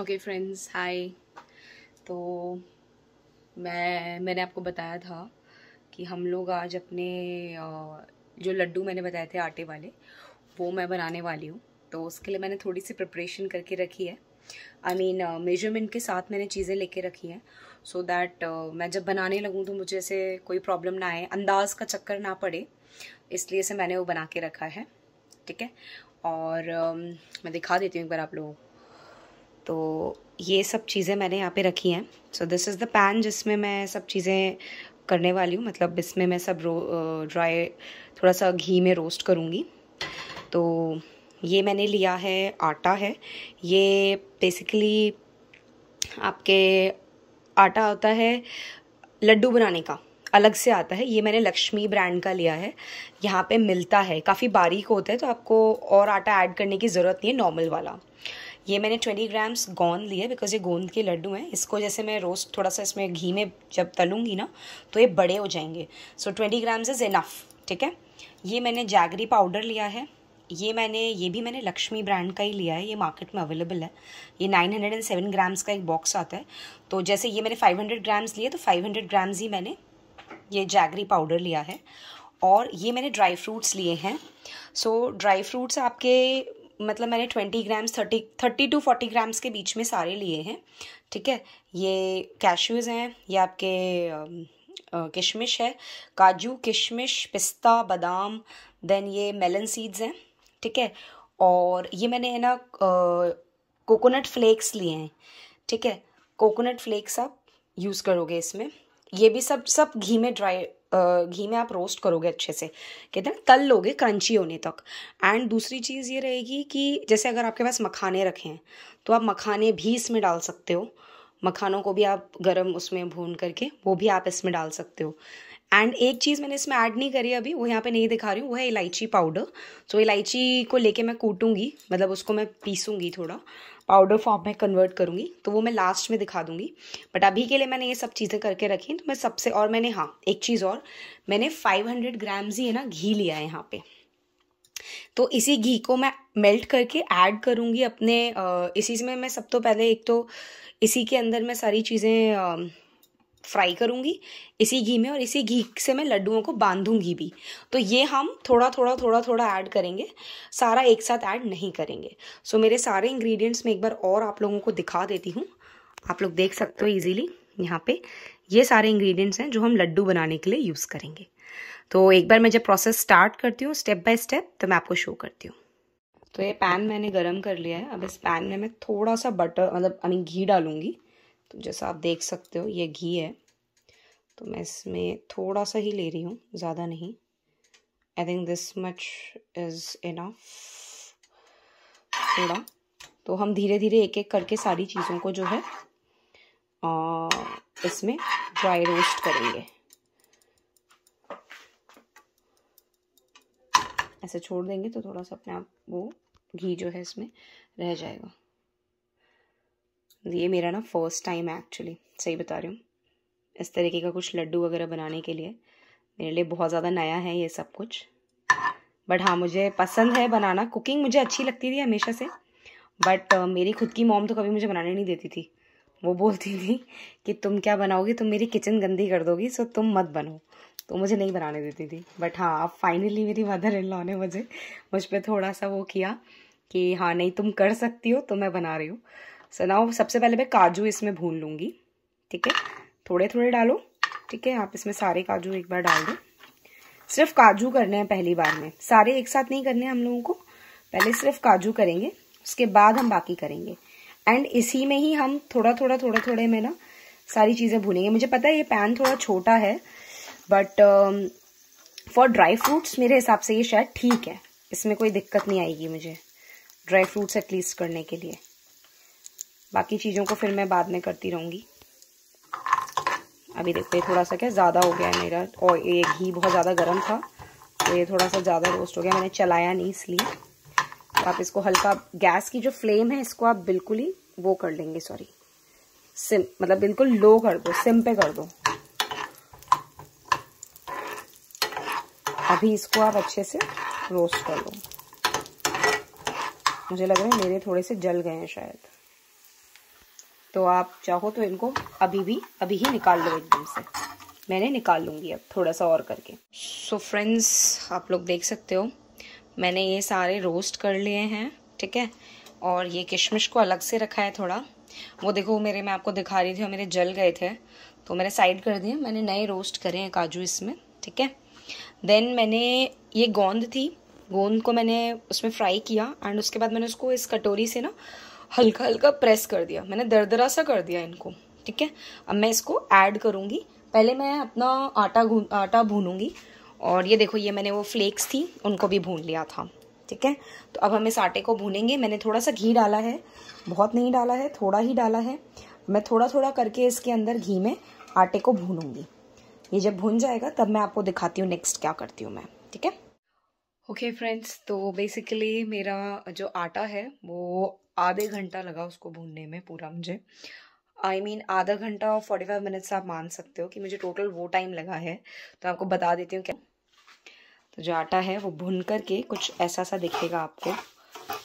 okay friends hi तो मैं मैंने आपको बताया था कि हम लोग आज अपने जो लड्डू मैंने बताए थे आटे वाले वो मैं बनाने वाली हूँ तो उसके लिए मैंने थोड़ी सी प्रिपरेशन करके रखी है आई मीन मेजरमेंट के साथ मैंने चीज़ें लेके रखी हैं सो दैट मैं जब बनाने लगूँ तो मुझे ऐसे कोई प्रॉब्लम ना आए अंदाज का चक्कर ना पड़े इसलिए से मैंने वो बना के रखा है ठीक है और uh, मैं दिखा देती हूँ एक बार आप लोगों को तो ये सब चीज़ें मैंने यहाँ पे रखी हैं so this is the pan जिसमें मैं सब चीज़ें करने वाली हूँ मतलब इसमें मैं सब रो ड्राई थोड़ा सा घी में रोस्ट करूँगी तो ये मैंने लिया है आटा है ये बेसिकली आपके आटा होता है लड्डू बनाने का अलग से आता है ये मैंने लक्ष्मी ब्रांड का लिया है यहाँ पे मिलता है काफ़ी बारीक होता है तो आपको और आटा ऐड करने की ज़रूरत नहीं है नॉर्मल वाला ये मैंने ट्वेंटी ग्राम्स गोंद लिए बिकॉज ये गोंद के लड्डू हैं इसको जैसे मैं रोस्ट थोड़ा सा इसमें घी में जब तलूंगी ना तो ये बड़े हो जाएंगे so twenty grams is enough ठीक है ये मैंने जागरी पाउडर लिया है ये मैंने ये भी मैंने लक्ष्मी ब्रांड का ही लिया है ये मार्केट में अवेलेबल है ये 907 ग्राम्स का एक बॉक्स आता है तो जैसे ये मैंने 500 ग्राम्स लिए तो 500 ग्राम्स ही मैंने ये जैगरी पाउडर लिया है और ये मैंने ड्राई फ्रूट्स लिए हैं सो ड्राई फ्रूट्स आपके मतलब मैंने twenty grams thirty thirty to forty grams के बीच में सारे लिए हैं ठीक है ये कैशूज़ हैं ये आपके किशमिश है काजू किशमिश पिस्ता बादाम देन ये मेलन सीड्स हैं ठीक है और ये मैंने है ना कोकोनट फ्लेक्स लिए हैं ठीक है कोकोनट फ्लेक्स आप यूज़ करोगे इसमें ये भी सब सब घी में ड्राई घी में आप रोस्ट करोगे अच्छे से कहते हैं तल लोगे क्रंची होने तक एंड दूसरी चीज़ ये रहेगी कि जैसे अगर आपके पास मखाने रखे हैं तो आप मखाने भी इसमें डाल सकते हो मखानों को भी आप गरम उसमें भून करके वो भी आप इसमें डाल सकते हो एंड एक चीज़ मैंने इसमें ऐड नहीं करी अभी वो यहाँ पे नहीं दिखा रही हूँ वो है इलायची पाउडर सो so, इलायची को लेके मैं कूटूंगी मतलब उसको मैं पीसूंगी थोड़ा पाउडर फॉर्म में कन्वर्ट करूँगी तो वो मैं लास्ट में दिखा दूँगी बट अभी के लिए मैंने ये सब चीज़ें करके रखी तो मैं सबसे और मैंने हाँ एक चीज़ और मैंने 500 ग्राम्स ही है ना घी लिया है यहाँ पे तो इसी घी को मैं मेल्ट करके ऐड करूँगी अपने इसी में मैं सब तो पहले एक तो इसी के अंदर मैं सारी चीज़ें फ्राई करूँगी इसी घी में और इसी घी से मैं लड्डुओं को बांधूंगी भी तो ये हम थोड़ा थोड़ा थोड़ा थोड़ा ऐड करेंगे सारा एक साथ ऐड नहीं करेंगे सो so, मेरे सारे इंग्रेडिएंट्स मैं एक बार और आप लोगों को दिखा देती हूँ आप लोग देख सकते हो इजीली यहाँ पे ये सारे इंग्रेडिएंट्स हैं जो हम लड्डू बनाने के लिए यूज़ करेंगे तो एक बार मैं जब प्रोसेस स्टार्ट करती हूँ स्टेप बाय स्टेप तो मैं आपको शो करती हूँ तो ये पैन मैंने गर्म कर लिया है अब इस पैन में मैं थोड़ा सा बटर मतलब आई मीन घी डालूंगी तो जैसा आप देख सकते हो ये घी है तो मैं इसमें थोड़ा सा ही ले रही हूँ ज़्यादा नहीं I think this much is enough थोड़ा तो हम धीरे धीरे एक एक करके सारी चीज़ों को जो है आ, इसमें ड्राई रोस्ट करेंगे ऐसे छोड़ देंगे तो थोड़ा सा अपने आप वो घी जो है इसमें रह जाएगा ये मेरा ना फर्स्ट टाइम है एक्चुअली सही बता रही हूँ इस तरीके का कुछ लड्डू वगैरह बनाने के लिए मेरे लिए बहुत ज़्यादा नया है ये सब कुछ बट हाँ मुझे पसंद है बनाना कुकिंग मुझे अच्छी लगती थी हमेशा से बट uh, मेरी खुद की मॉम तो कभी मुझे बनाने नहीं देती थी वो बोलती थी कि तुम क्या बनाओगी तुम मेरी किचन गंदी कर दोगी सो तुम मत बनो तो मुझे नहीं बनाने देती थी बट हाँ अब फाइनली मेरी मदर इन लॉ ने मुझे मुझ पर थोड़ा सा वो किया कि हाँ नहीं तुम कर सकती हो तो मैं बना रही हूँ सो नाउ सबसे पहले मैं काजू इसमें भून लूँगी ठीक है थोड़े थोड़े डालो ठीक है आप इसमें सारे काजू एक बार डाल दो सिर्फ काजू करने हैं पहली बार में सारे एक साथ नहीं करने हैं हम लोगों को पहले सिर्फ काजू करेंगे उसके बाद हम बाकी करेंगे एंड इसी में ही हम थोड़ा थोड़ा थोड़ा थोड़े में ना सारी चीज़ें भूनेंगे मुझे पता है ये पैन थोड़ा छोटा है बट फॉर ड्राई फ्रूट्स मेरे हिसाब से ये शायद ठीक है इसमें कोई दिक्कत नहीं आएगी मुझे ड्राई फ्रूट्स एटलीस्ट करने के लिए बाकी चीज़ों को फिर मैं बाद में करती रहूँगी अभी देखते हैं थोड़ा सा क्या ज़्यादा हो गया है मेरा और ये घी बहुत ज़्यादा गर्म था तो ये थोड़ा सा ज़्यादा रोस्ट हो गया मैंने चलाया नहीं इसलिए तो आप इसको हल्का गैस की जो फ्लेम है इसको आप बिल्कुल ही वो कर लेंगे सॉरी सिम मतलब बिल्कुल लो कर दो सिम पे कर दो अभी इसको आप अच्छे से रोस्ट कर लो मुझे लग रहा है मेरे थोड़े से जल गए हैं शायद तो आप चाहो तो इनको अभी भी अभी ही निकाल लो एकदम से मैंने निकाल लूँगी अब थोड़ा सा और करके सो so फ्रेंड्स आप लोग देख सकते हो मैंने ये सारे रोस्ट कर लिए हैं ठीक है और ये किशमिश को अलग से रखा है थोड़ा वो देखो मेरे मैं आपको दिखा रही थी और मेरे जल गए थे तो मैंने साइड कर दिए मैंने नए रोस्ट करे हैं काजू इसमें ठीक है देन मैंने ये गोंद थी गोंद को मैंने उसमें फ्राई किया एंड उसके बाद मैंने उसको इस कटोरी से ना हल्का हल्का प्रेस कर दिया मैंने दरदरा सा कर दिया इनको ठीक है अब मैं इसको ऐड करूँगी पहले मैं अपना आटा आटा भूनूंगी और ये देखो ये मैंने वो फ्लेक्स थी उनको भी भून लिया था ठीक है तो अब हम इस आटे को भूनेंगे मैंने थोड़ा सा घी डाला है बहुत नहीं डाला है थोड़ा ही डाला है मैं थोड़ा थोड़ा करके इसके अंदर घी में आटे को भूनूंगी ये जब भून जाएगा तब मैं आपको दिखाती हूँ नेक्स्ट क्या करती हूँ मैं ठीक है ओके फ्रेंड्स तो बेसिकली मेरा जो आटा है वो आधे घंटा लगा उसको भूनने में पूरा मुझे आई I मीन mean, आधा घंटा और फोर्टी फाइव मिनट्स आप मान सकते हो कि मुझे टोटल वो टाइम लगा है तो आपको बता देती हूँ क्या तो जो आटा है वो भुन करके कुछ ऐसा सा दिखेगा आपको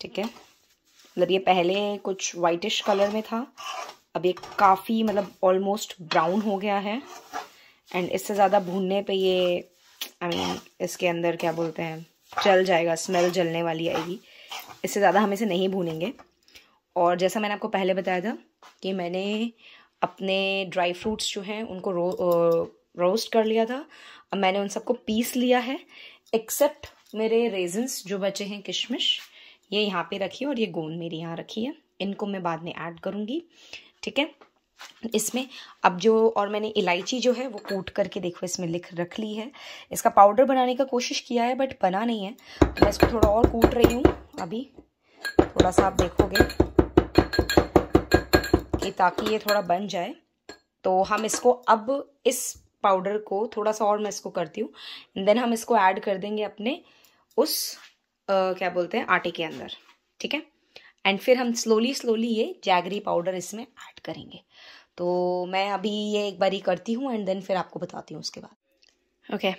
ठीक है मतलब ये पहले कुछ वाइटिश कलर में था अब ये काफ़ी मतलब ऑलमोस्ट ब्राउन हो गया है एंड इससे ज़्यादा भूनने पे ये आई I मीन mean, इसके अंदर क्या बोलते हैं जल जाएगा स्मेल जलने वाली आएगी इससे ज़्यादा हम इसे नहीं भूनेंगे और जैसा मैंने आपको पहले बताया था कि मैंने अपने ड्राई फ्रूट्स जो हैं उनको रो रोस्ट कर लिया था अब मैंने उन सबको पीस लिया है एक्सेप्ट मेरे रेजन्स जो बचे हैं किशमिश ये यहाँ पे रखी है और ये गोंद मेरी यहाँ रखी है इनको मैं बाद में ऐड करूँगी ठीक है इसमें अब जो और मैंने इलायची जो है वो कूट करके देखो इसमें लिख रख ली है इसका पाउडर बनाने का कोशिश किया है बट बना नहीं है तो मैं इसको थोड़ा और कूट रही हूँ अभी थोड़ा सा आप देखोगे ये ताकि ये थोड़ा बन जाए तो हम इसको अब इस पाउडर को थोड़ा सा और मैं इसको करती हूँ देन हम इसको ऐड कर देंगे अपने उस आ, क्या बोलते हैं आटे के अंदर ठीक है एंड फिर हम स्लोली स्लोली ये जैगरी पाउडर इसमें ऐड करेंगे तो मैं अभी ये एक बारी करती हूँ एंड देन फिर आपको बताती हूँ उसके बाद ओके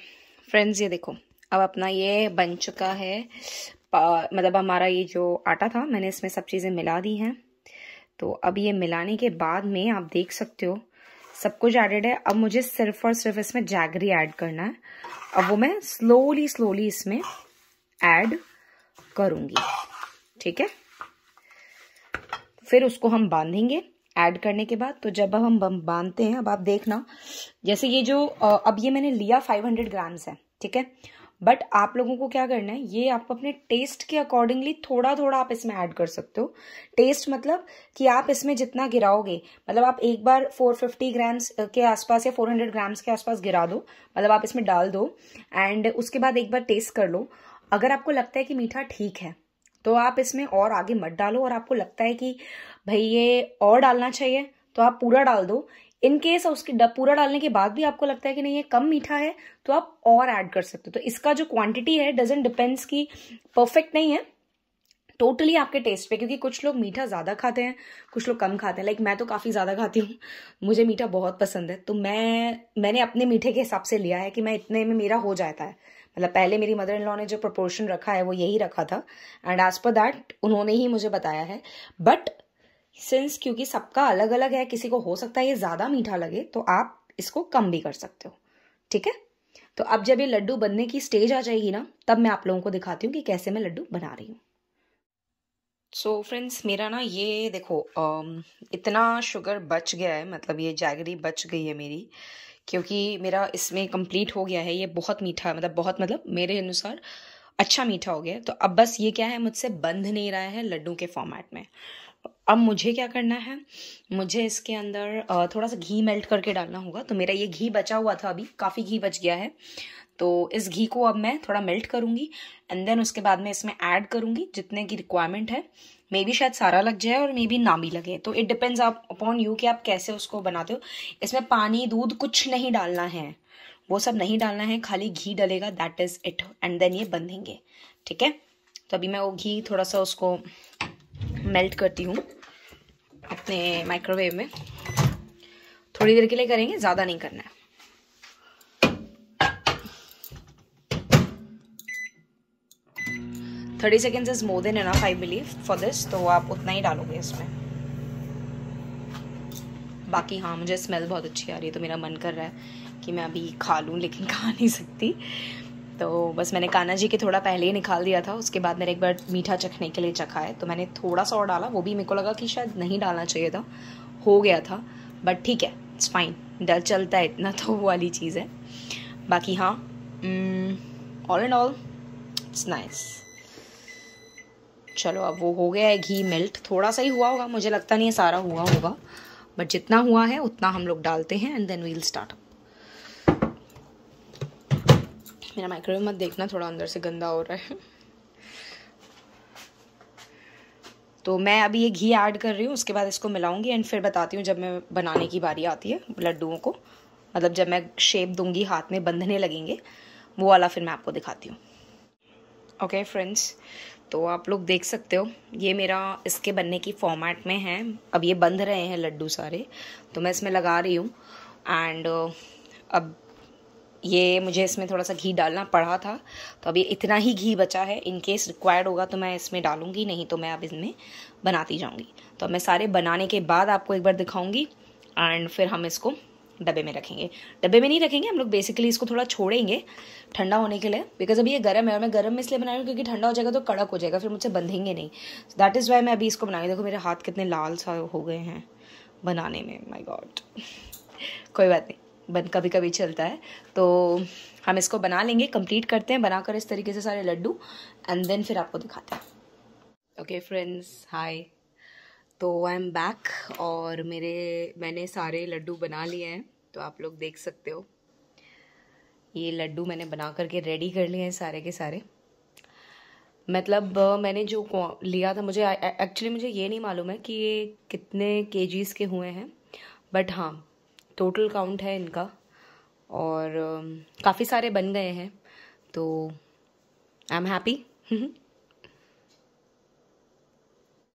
फ्रेंड्स ये देखो अब अपना ये बन चुका है मतलब हमारा ये जो आटा था मैंने इसमें सब चीज़ें मिला दी हैं तो अब ये मिलाने के बाद में आप देख सकते हो सब कुछ एडेड है अब मुझे सिर्फ और सिर्फ इसमें जैगरी ऐड करना है अब वो मैं स्लोली स्लोली इसमें ऐड करूंगी ठीक है फिर उसको हम बांधेंगे ऐड करने के बाद तो जब अब हम बांधते हैं अब आप देखना जैसे ये जो अब ये मैंने लिया 500 ग्राम्स है ठीक है बट आप लोगों को क्या करना है ये आप अपने टेस्ट के अकॉर्डिंगली थोड़ा थोड़ा आप इसमें ऐड कर सकते हो टेस्ट मतलब कि आप इसमें जितना गिराओगे मतलब आप एक बार 450 ग्राम्स के आसपास या 400 ग्राम्स के आसपास गिरा दो मतलब आप इसमें डाल दो एंड उसके बाद एक बार टेस्ट कर लो अगर आपको लगता है कि मीठा ठीक है तो आप इसमें और आगे मत डालो और आपको लगता है कि भाई ये और डालना चाहिए तो आप पूरा डाल दो इन केस उसकी पूरा डालने के बाद भी आपको लगता है कि नहीं ये कम मीठा है तो आप और ऐड कर सकते हो तो इसका जो क्वांटिटी है डजेंट डिपेंड्स की परफेक्ट नहीं है टोटली totally आपके टेस्ट पे क्योंकि कुछ लोग मीठा ज़्यादा खाते हैं कुछ लोग कम खाते हैं लाइक like, मैं तो काफ़ी ज़्यादा खाती हूँ मुझे मीठा बहुत पसंद है तो मैं मैंने अपने मीठे के हिसाब से लिया है कि मैं इतने में मेरा हो जाता है मतलब पहले मेरी मदर इन लॉ ने जो प्रपोर्शन रखा है वो यही रखा था एंड एज पर दैट उन्होंने ही मुझे बताया है बट सिंस क्योंकि सबका अलग अलग है किसी को हो सकता है ये ज़्यादा मीठा लगे तो आप इसको कम भी कर सकते हो ठीक है तो अब जब ये लड्डू बनने की स्टेज आ जाएगी ना तब मैं आप लोगों को दिखाती हूँ कि कैसे मैं लड्डू बना रही हूँ सो so, फ्रेंड्स मेरा ना ये देखो इतना शुगर बच गया है मतलब ये जैगरी बच गई है मेरी क्योंकि मेरा इसमें कंप्लीट हो गया है ये बहुत मीठा मतलब बहुत मतलब मेरे अनुसार अच्छा मीठा हो गया तो अब बस ये क्या है मुझसे बंध नहीं रहा है लड्डू के फॉर्मेट में अब मुझे क्या करना है मुझे इसके अंदर थोड़ा सा घी मेल्ट करके डालना होगा तो मेरा ये घी बचा हुआ था अभी काफ़ी घी बच गया है तो इस घी को अब मैं थोड़ा मेल्ट करूँगी एंड देन उसके बाद में इसमें ऐड करूँगी जितने की रिक्वायरमेंट है मे बी शायद सारा लग जाए और मे बी ना भी लगे तो इट डिपेंड्स आप अपॉन यू कि आप कैसे उसको बनाते हो इसमें पानी दूध कुछ नहीं डालना है वो सब नहीं डालना है खाली घी डलेगा that is it and then ये बंधेंगे ठीक है तो अभी मैं वो घी थोड़ा सा उसको मेल्ट करती हूँ अपने माइक्रोवेव में थोड़ी देर के लिए करेंगे ज़्यादा नहीं करना है thirty seconds is more than enough I believe for this तो आप उतना ही डालोगे इसमें बाकी हाँ मुझे स्मेल बहुत अच्छी आ रही है तो मेरा मन कर रहा है कि मैं अभी खा लूँ लेकिन खा नहीं सकती तो बस मैंने कान्हा जी के थोड़ा पहले ही निकाल दिया था उसके बाद मैंने एक बार मीठा चखने के लिए चखा है तो मैंने थोड़ा सा और डाला वो भी मेरे को लगा कि शायद नहीं डालना चाहिए था हो गया था बट ठीक है इट्स फाइन डर चलता है इतना तो वाली चीज़ है बाकी हाँ all and all it's nice चलो अब वो हो गया है घी मेल्ट थोड़ा सा ही हुआ होगा मुझे लगता नहीं है सारा हुआ होगा बट जितना हुआ है उतना हम लोग डालते हैं एंड देन वील स्टार्ट मेरा माइक्रोवेव मत देखना थोड़ा अंदर से गंदा हो रहा है तो मैं अभी ये घी ऐड कर रही हूँ उसके बाद इसको मिलाऊंगी एंड फिर बताती हूँ जब मैं बनाने की बारी आती है लड्डुओं को मतलब जब मैं शेप दूंगी हाथ में बंधने लगेंगे वो वाला फिर मैं आपको दिखाती हूँ ओके फ्रेंड्स तो आप लोग देख सकते हो ये मेरा इसके बनने की फॉर्मेट में है अब ये बंध रहे हैं लड्डू सारे तो मैं इसमें लगा रही हूँ एंड uh, अब ये मुझे इसमें थोड़ा सा घी डालना पड़ा था तो अभी इतना ही घी बचा है इन केस रिक्वायर्ड होगा तो मैं इसमें डालूंगी नहीं तो मैं अब इसमें बनाती जाऊंगी तो मैं सारे बनाने के बाद आपको एक बार दिखाऊंगी एंड फिर हम इसको डब्बे में रखेंगे डब्बे में नहीं रखेंगे हम लोग बेसिकली इसको थोड़ा छोड़ेंगे ठंडा होने के लिए बिकॉज अभी ये गर्म है और मैं गर्म में इसलिए बना रही हूँ क्योंकि ठंडा हो जाएगा तो कड़क हो जाएगा फिर मुझसे बंधेंगे नहीं दैट इज़ वाई मैं अभी इसको बनाऊंगी देखो मेरे हाथ कितने लाल सा हो गए हैं बनाने में माई गॉड कोई बात नहीं बन कभी कभी चलता है तो हम इसको बना लेंगे कंप्लीट करते हैं बनाकर इस तरीके से सारे लड्डू एंड देन फिर आपको दिखाते हैं ओके फ्रेंड्स हाय तो आई एम बैक और मेरे मैंने सारे लड्डू बना लिए हैं तो आप लोग देख सकते हो ये लड्डू मैंने बना करके रेडी कर लिए हैं सारे के सारे मतलब मैंने जो लिया था मुझे एक्चुअली मुझे ये नहीं मालूम है कि ये कितने केजीस के हुए हैं बट हाँ टोटल काउंट है इनका और काफ़ी सारे बन गए हैं तो आई एम हैप्पी